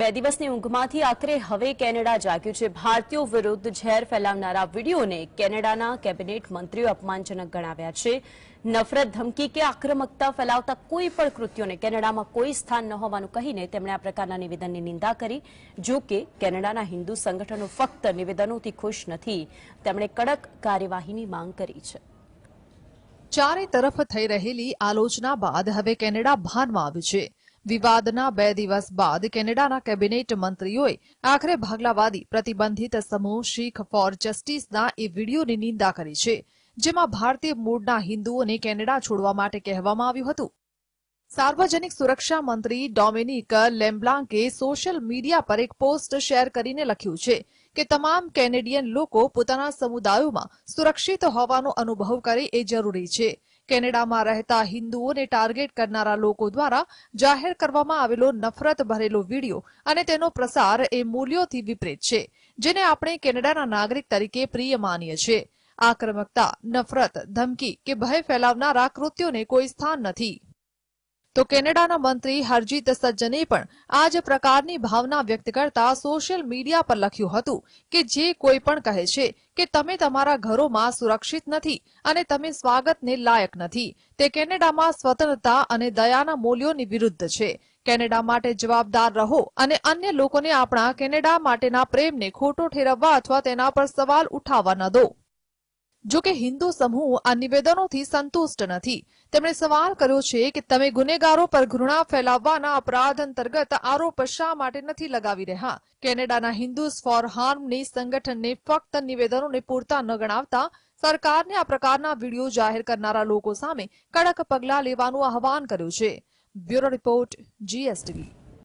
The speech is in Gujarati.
બે દિવસની ઊંઘમાંથી આખરે હવે કેનેડા જાગ્યું છે ભારતીયો વિરુદ્ધ ઝેર ફેલાવનારા વિડીયોને કેનેડાના કેબિનેટ મંત્રીઓ અપમાનજનક ગણાવ્યા છે નફરત ધમકી કે આક્રમકતા ફેલાવતા કોઈ પણ કૃત્યોને કેનેડામાં કોઈ સ્થાન ન હોવાનું કહીને તેમણે આ પ્રકારના નિવેદનની નિંદા કરી જો કે કેનેડાના હિન્દુ સંગઠનો ફક્ત નિવેદનોથી ખુશ નથી તેમણે કડક કાર્યવાહીની માંગ કરી છે ચારે તરફ થઈ રહેલી આલોચના બાદ હવે કેનેડા ભાનમાં આવ્યું છે વિવાદના બે દિવસ બાદ કેનેડાના કેબિનેટ મંત્રીઓએ આખરે ભાગલાવાદી પ્રતિબંધિત સમૂહ શીખ ફોર જસ્ટિસના એ વિડીયોની નિંદા કરી છે જેમાં ભારતીય મૂળના હિન્દુઓને કેનેડા છોડવા માટે કહેવામાં આવ્યું હતું સાર્વજનિક સુરક્ષા મંત્રી ડોમિનિક લેમ્બ્લાન્કે સોશિયલ મીડિયા પર એક પોસ્ટ શેર કરીને લખ્યું છે કે તમામ કેનેડિયન લોકો પોતાના સમુદાયોમાં સુરક્ષિત હોવાનો અનુભવ કરે એ જરૂરી છે કેનેડામાં રહેતા હિન્દુઓને ટાર્ગેટ કરનારા લોકો દ્વારા જાહેર કરવામાં આવેલો નફરત ભરેલો વિડીયો અને તેનો પ્રસાર એ મૂલ્યોથી વિપરીત છે જેને આપણે કેનેડાના નાગરિક તરીકે પ્રિય માનીએ છીએ આક્રમકતા નફરત ધમકી કે ભય ફેલાવનારા કૃત્યોને કોઈ સ્થાન નથી તો કેનેડાના મંત્રી હરજીત સજ્જને પણ આ જ પ્રકારની ભાવના વ્યક્ત કરતા સોશિયલ મીડિયા પર લખ્યું હતું કે જે કોઈ પણ કહે છે કે તમે તમારા ઘરોમાં સુરક્ષિત નથી અને તમે સ્વાગતને લાયક નથી તે કેનેડામાં સ્વતંત્રતા અને દયાના મૂલ્યોની વિરુદ્ધ છે કેનેડા માટે જવાબદાર રહો અને અન્ય લોકોને આપણા કેનેડા માટેના પ્રેમને ખોટો ઠેરવવા અથવા તેના પર સવાલ ઉઠાવવા ન દો જોકે હિન્દુ સમૂહ આ નિવેદનોથી સંતુષ્ટ નથી તેમણે સવાલ કર્યો છે કે તમે ગુનેગારો પર ઘૃણા ફેલાવવાના અપરાધ અંતર્ગત આરોપ શા માટે નથી લગાવી રહ્યા કેનેડાના હિન્દુઝ ફોર હાર્મની સંગઠનને ફક્ત નિવેદનોને પૂરતા ન ગણાવતા સરકારને આ પ્રકારના વિડીયો જાહેર કરનારા લોકો સામે કડક પગલાં લેવાનું આહવાન કર્યું છે બ્યુરો રિપોર્ટ જીએસટીવી